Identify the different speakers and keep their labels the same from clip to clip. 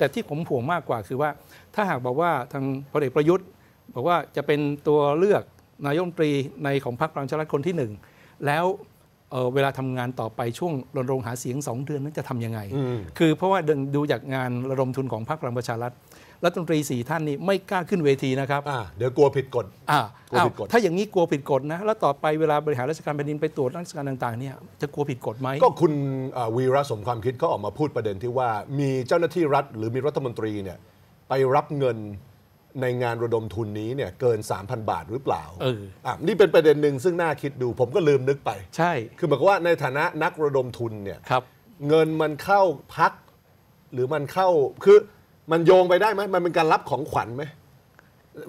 Speaker 1: แต่ที่ผมห่วงมากกว่าคือว่าถ้าหากบอกว่าทางพลเอกประยุทธ์บอกว่าจะเป็นตัวเลือกนายมตรีในของพรรคพลังชารัฐคนที่หนึ่งแล้วเเวลาทำงานต่อไปช่วงรณรงค์หาเสียง2เดือนนั้นจะทํำยังไง คือเพราะว่าดูจากงานระดมทุนของพรรคพลังประชารัฐรัฐมนตรีสี่ท่านนี่ไม่กล้าขึ้นเวทีนะครับเดี๋ยวกลัวผิดกฎกลัวผิดกฎ ถ้าอย่างนี้กลัวผิดกฎนะแล้วต่อไปเวลาบริหารราชการแผ่นดินไปตรวจราชการต่างๆเนี่ยจะ
Speaker 2: กลัวผิดกฎไหมก็คุณวีระสมความคิดเขาออกมาพูดประเด็นที่ว่า มีเจ้าหน้าที่รัฐ หรือมีรัฐมนตรีเนี่ยไปรับเงินในงานระดมทุนนี้เนี่ยเกิน 3,000 บาทหรือเปล่าเอออ่ะนี่เป็นประเด็นหนึ่งซึ่งน่าคิดดูผมก็ลืมนึกไปใช่ คือหมายความว่าใน ฐานะนักระดมทุนเนี่ย ครับ เงินมันเข้าพัก หรือมันเข้าคือมันโยงไปได้ไหมมันเป็นการรับของขวัญไหม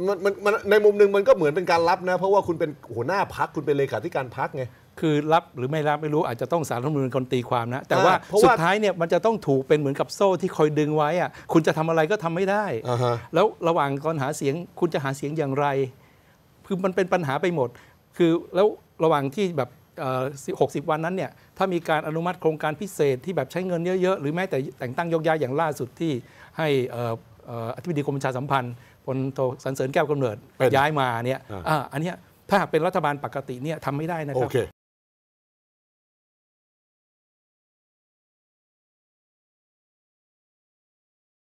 Speaker 2: มันมันมันในมุมหนึ่งมันก็เหมือนเป็นการรับนะ เพราะว่าคุณเป็นหัวหน้าพักคุณเป็นเลขาธิการพักไงคือรับหรือไม่รับไม่รู้อาจ
Speaker 1: จะต้องสารรัฐมนูญคนตีความนะแต่ว่าสุดท้ายเนี่ยมันจะต้องถูกเป็นเหมือนกับโซ่ที่คอยดึงไว้อะคุณจะทำอะไรก็ทำไม่ได้ แล้วระหว่างกอนหาเสียงคุณจะหาเสียงอย่างไรคือมันเป็นปัญหาไปหมด คือแล้วระหว่างที่แบบหกสิบวันนั้นเนี่ยถ้ามีการอนุมัติโครงการพิเศษ ที่แบบใช้เงินเยอะ ๆ หรือแม้แต่แต่งตั้งยกย้ายอย่างล่าสุดที่ให้อธิบดีกรมประชาสัมพันธ์พลโทสันเสริญแก้วกำเนิด ย้ายมาเนี่ยอันนี้ถ้าหากเป็นรัฐบาลปกติเนี่ยทำไม่ได้นะครับ